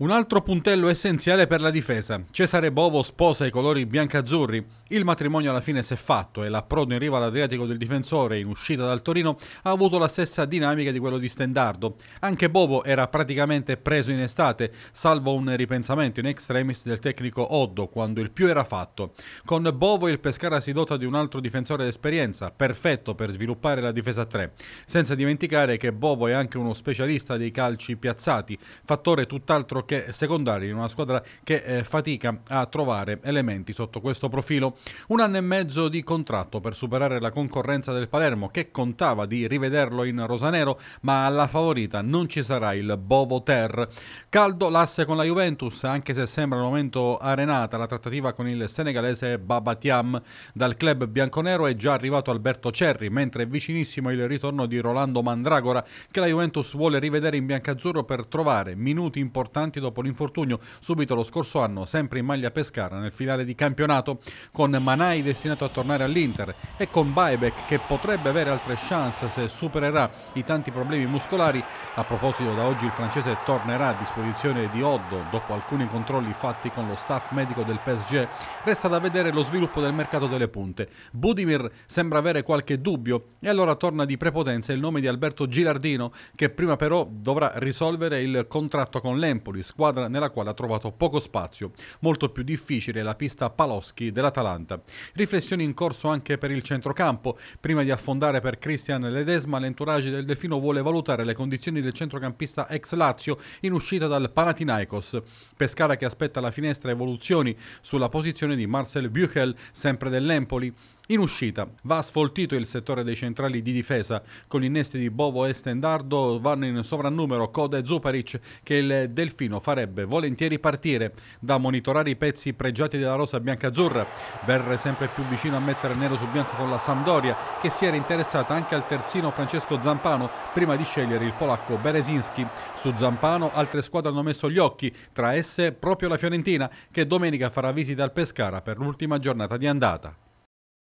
Un altro puntello essenziale per la difesa. Cesare Bovo sposa i colori bianco-azzurri. Il matrimonio alla fine si è fatto e l'approdo in riva all'Adriatico del difensore in uscita dal Torino ha avuto la stessa dinamica di quello di Stendardo. Anche Bobo era praticamente preso in estate, salvo un ripensamento in extremis del tecnico Oddo quando il più era fatto. Con Bovo il Pescara si dota di un altro difensore d'esperienza, perfetto per sviluppare la difesa 3, senza dimenticare che Bovo è anche uno specialista dei calci piazzati, fattore tutt'altro che secondario in una squadra che eh, fatica a trovare elementi sotto questo profilo un anno e mezzo di contratto per superare la concorrenza del Palermo che contava di rivederlo in rosanero, ma alla favorita non ci sarà il Bovo Ter. Caldo l'asse con la Juventus, anche se sembra al momento arenata la trattativa con il senegalese Babatiam. Dal club bianconero è già arrivato Alberto Cerri, mentre è vicinissimo il ritorno di Rolando Mandragora che la Juventus vuole rivedere in biancazzurro per trovare minuti importanti dopo l'infortunio subito lo scorso anno sempre in maglia Pescara nel finale di campionato con con Manai destinato a tornare all'Inter e con Buyback che potrebbe avere altre chance se supererà i tanti problemi muscolari. A proposito, da oggi il francese tornerà a disposizione di Oddo dopo alcuni controlli fatti con lo staff medico del PSG. Resta da vedere lo sviluppo del mercato delle punte. Budimir sembra avere qualche dubbio e allora torna di prepotenza il nome di Alberto Gilardino che prima però dovrà risolvere il contratto con l'Empoli, squadra nella quale ha trovato poco spazio. Molto più difficile la pista Paloschi dell'Atalanta. 80. Riflessioni in corso anche per il centrocampo. Prima di affondare per Christian Ledesma, l'entourage del Delfino vuole valutare le condizioni del centrocampista ex Lazio in uscita dal Panathinaikos. Pescara che aspetta alla finestra evoluzioni sulla posizione di Marcel Büchel, sempre dell'Empoli. In uscita va sfoltito il settore dei centrali di difesa con gli innesti di Bovo e Stendardo vanno in sovrannumero Coda e Zuparic che il Delfino farebbe volentieri partire da monitorare i pezzi pregiati della rosa bianca-azzurra Verre sempre più vicino a mettere nero su bianco con la Sampdoria che si era interessata anche al terzino Francesco Zampano prima di scegliere il polacco Berezinski su Zampano altre squadre hanno messo gli occhi tra esse proprio la Fiorentina che domenica farà visita al Pescara per l'ultima giornata di andata